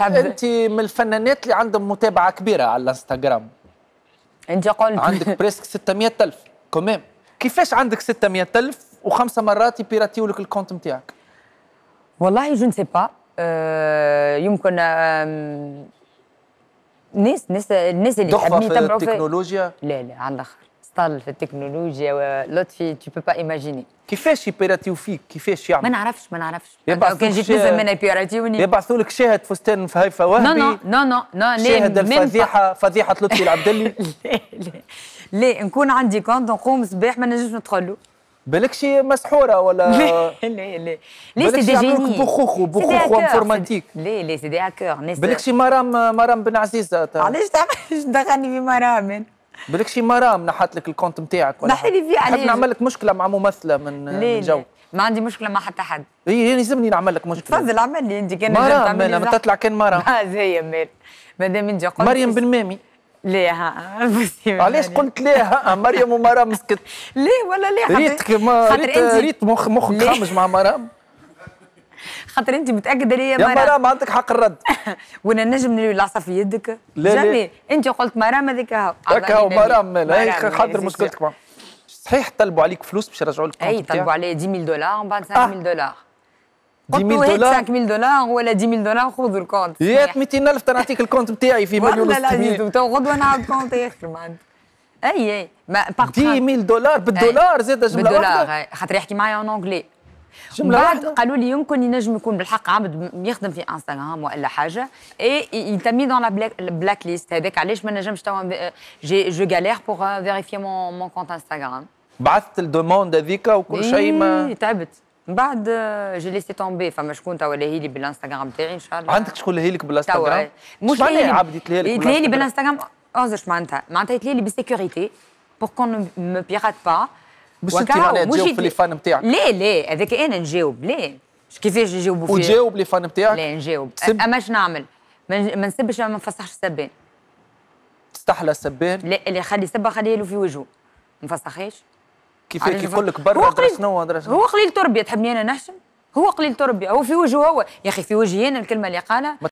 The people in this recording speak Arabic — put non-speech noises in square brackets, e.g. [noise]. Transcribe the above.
انت من الفنانات اللي عندهم متابعه كبيره على الانستغرام انت قلت عندك [laughs] بريسك 600 الف كمان كيفاش عندك 600 الف وخمسه مرات يبيراتيو لك الكونت نتاعك والله جو نسي با أه يمكن ناس ناس الناس اللي يحبني يتبعوا في التكنولوجيا لا لا على الاخر تطل في التكنولوجيا ولطفي تو با ايماجيني كيفاش يبيراتيو فيك كيفاش يعمل ما نعرفش ما نعرفش كان جيت نزل من يبيراتيوني يبعثوا لك شاهد فستان في هيفا وهبي نو نو نو نو شاهد الفضيحه فضيحه لطفي العبدلي لا لا لا نكون عندي كونت نقوم صباح ما نجمش ندخل له بالكش مسحوره ولا لا لا لا لا سي دي جيني بخوخو بخوخ وانفورماتيك لا لا سي دي هاكور بالكش مرام مرام بن عزيز علاش تعمل دخلني في مرام بالك شي مرام منحت لك الكونت نتاعك ولا بحلي فيه علاش نعمل لك مشكله مع ممثله من, من جو ما عندي مشكله مع حتى حد اي يلزمني نعمل لك مشكله تفضل اعمل لي انت كان مرة ما تطلع كان مرة زي مال مادام انت قلت مريم بن مامي لا ها علاش قلت لا ها مريم ومرام مسكت [laughs] لا ولا لا ريتك ما ريت ريت مخ مخك خامج مع مرام [laughs] خاطر انت متاكده ليا يا مرام عندك حق الرد [laughs] وانا نجم نلوي العصا في يدك لا. انت قلت مرام هذيك هاو هاك هاو مرام مالها خاطر مشكلتك صحيح طلبوا عليك فلوس باش يرجعوا لك اي طلبوا عليا 10000 دولار ومن بعد 5000 آه. دولار 10000 دولار 5000 دولار ولا 10000 دولار خذ الكونت ياك 200000 تنعطيك الكونت نتاعي في [laughs] مليون لا لا تو غدوه نعاود كونت اخر ما اي اي ما 10000 دولار بالدولار زاد جمله بالدولار خاطر يحكي معايا اون انجلي بعد قالوا لي يمكن ينجم يكون بالحق عبد يخدم في انستغرام والا حاجه اي ينتمي دون لا بلاك ليست هذاك علاش ما نجمش توا جي جو غالير بوغ فيريفي مون مون كونت انستغرام بعثت الدوموند هذيك وكل شيء إيه، ما تعبت من بعد جي ليسي تومبي فما شكون توا لي بالانستغرام تاعي ان شاء الله عندك شكون لك بالانستغرام؟ إيه. مش لهيلي عبد لك بالانستغرام اعذر معناتها معناتها لي بسيكوريتي بور كون ما بيغات با باش انت معناها تجاوب في لي فان نتاعك لا لا هذاك انا نجاوب لا كيفاش نجاوبوا فيه وتجاوب لي فان نتاعك لا نجاوب سب... اما اش نعمل ما نسبش ما نفسحش السبان تستحلى السبان لا اللي خلي سبه خليه له في وجهه ما نفسحهاش كيف كي يقول لك برا شنو هو قليل تربيه تحبني انا نحشم هو قليل تربيه هو في وجهه هو يا اخي في وجهي انا الكلمه اللي قالها